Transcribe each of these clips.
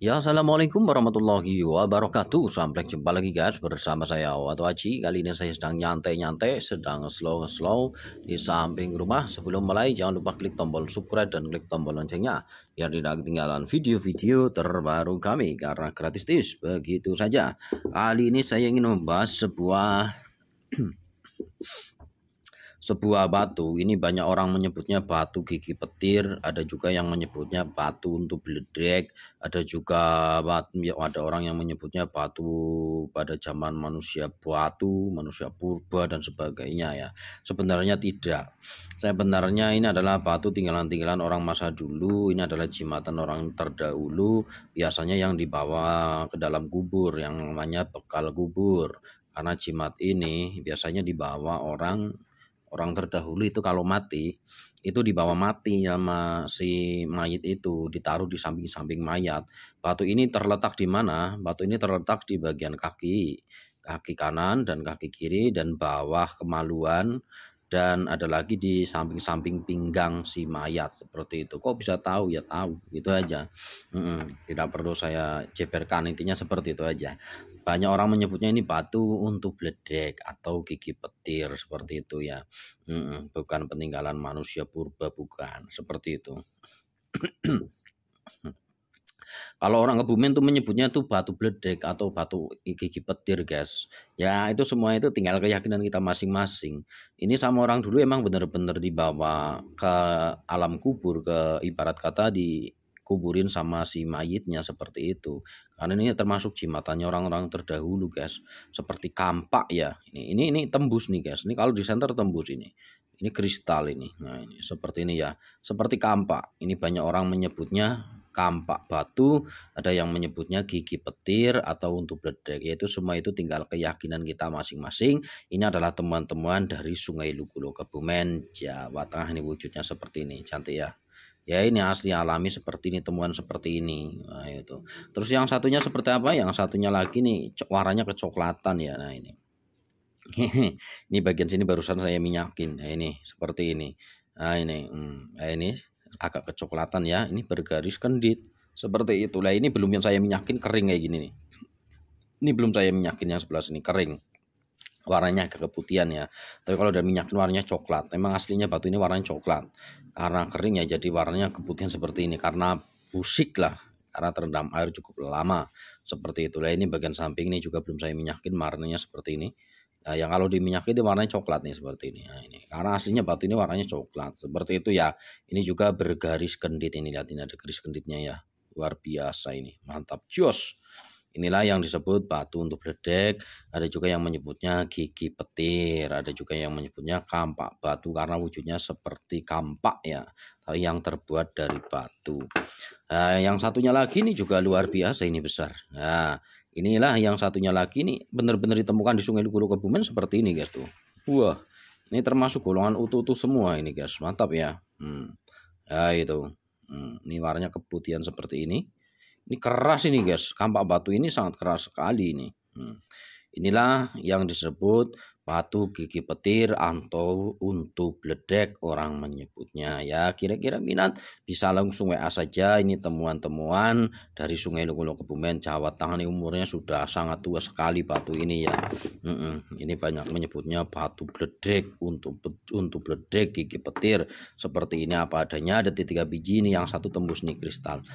Ya Assalamualaikum warahmatullahi wabarakatuh Sampai jumpa lagi guys bersama saya Watu Aji Kali ini saya sedang nyantai-nyantai Sedang slow-slow di samping rumah Sebelum mulai jangan lupa klik tombol subscribe dan klik tombol loncengnya Biar tidak ketinggalan video-video terbaru kami Karena gratis tis begitu saja Kali ini saya ingin membahas sebuah hmm sebuah batu ini banyak orang menyebutnya batu gigi petir ada juga yang menyebutnya batu untuk beledrek ada juga batu ada orang yang menyebutnya batu pada zaman manusia batu manusia purba dan sebagainya ya sebenarnya tidak sebenarnya ini adalah batu tinggalan-tinggalan orang masa dulu ini adalah jimatan orang terdahulu biasanya yang dibawa ke dalam kubur yang namanya bekal kubur karena jimat ini biasanya dibawa orang orang terdahulu itu kalau mati itu dibawa mati sama si mayit itu ditaruh di samping-samping mayat. Batu ini terletak di mana? Batu ini terletak di bagian kaki, kaki kanan dan kaki kiri dan bawah kemaluan dan ada lagi di samping-samping pinggang si mayat seperti itu kok bisa tahu ya tahu gitu aja mm tidak perlu saya ceperkan intinya seperti itu aja banyak orang menyebutnya ini batu untuk bledek atau gigi petir seperti itu ya mm bukan peninggalan manusia purba bukan seperti itu mm. Kalau orang kebumen tuh menyebutnya tuh batu bledek atau batu gigi petir, guys. Ya, itu semua itu tinggal keyakinan kita masing-masing. Ini sama orang dulu emang bener-bener dibawa ke alam kubur ke ibarat kata di kuburin sama si mayitnya seperti itu karena ini termasuk jimatannya orang-orang terdahulu guys seperti kampak ya ini ini ini tembus nih guys ini kalau di center tembus ini ini kristal ini nah ini seperti ini ya seperti kampak ini banyak orang menyebutnya kampak batu, ada yang menyebutnya gigi petir atau untuk bledek. Yaitu semua itu tinggal keyakinan kita masing-masing. Ini adalah teman-teman dari Sungai Lugulo Kebumen, Jawa Tengah ini wujudnya seperti ini. Cantik ya. Ya ini asli alami seperti ini temuan seperti ini. Nah, itu. Terus yang satunya seperti apa? Yang satunya lagi nih warnanya kecoklatan ya. Nah ini. ini bagian sini barusan saya minyakin. Nah, ini seperti ini. Nah ini, hmm, nah, ini agak kecoklatan ya ini bergaris kendit seperti itulah ini belum yang saya minyakin kering kayak gini nih ini belum saya minyakin yang sebelah sini kering warnanya agak keputihan ya tapi kalau udah minyakin warnanya coklat memang aslinya batu ini warnanya coklat karena kering ya jadi warnanya keputihan seperti ini karena busik lah karena terendam air cukup lama seperti itulah ini bagian samping ini juga belum saya minyakin warnanya seperti ini Nah, yang kalau diminyaki itu warnanya coklat nih seperti ini. Nah, ini karena aslinya batu ini warnanya coklat. Seperti itu ya. Ini juga bergaris kendit ini lihat ini ada garis kenditnya ya. Luar biasa ini. Mantap jos. Inilah yang disebut batu untuk bedek. ada juga yang menyebutnya gigi petir, ada juga yang menyebutnya kampak batu karena wujudnya seperti kampak ya, tapi yang terbuat dari batu. Nah, yang satunya lagi ini juga luar biasa ini besar. Nah, Inilah yang satunya lagi nih benar-benar ditemukan di Sungai Lukuh Kebumen seperti ini guys tuh. Wah, ini termasuk golongan utuh-utuh semua ini guys. Mantap ya. Hmm. Ya itu. Hmm. Ini warnanya keputihan seperti ini. Ini keras ini guys. Kampak batu ini sangat keras sekali ini. Hmm. Inilah yang disebut batu gigi petir, atau untuk bledek orang menyebutnya ya. Kira-kira minat bisa langsung WA saja ini temuan-temuan dari Sungai Lungulung Kebumen Jawa Tengah ini umurnya sudah sangat tua sekali batu ini ya. Mm -mm. Ini banyak menyebutnya batu bledek untuk untuk bledek gigi petir seperti ini apa adanya ada tiga biji ini yang satu tembus nih kristal.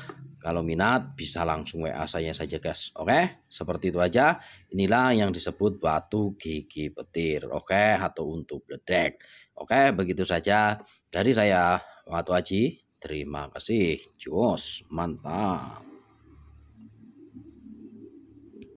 Kalau minat bisa langsung WA saya saja guys. Oke, seperti itu aja. Inilah yang disebut batu gigi petir. Oke, atau untuk bledek. Oke, begitu saja dari saya Watu Aji. Terima kasih. Jus, mantap.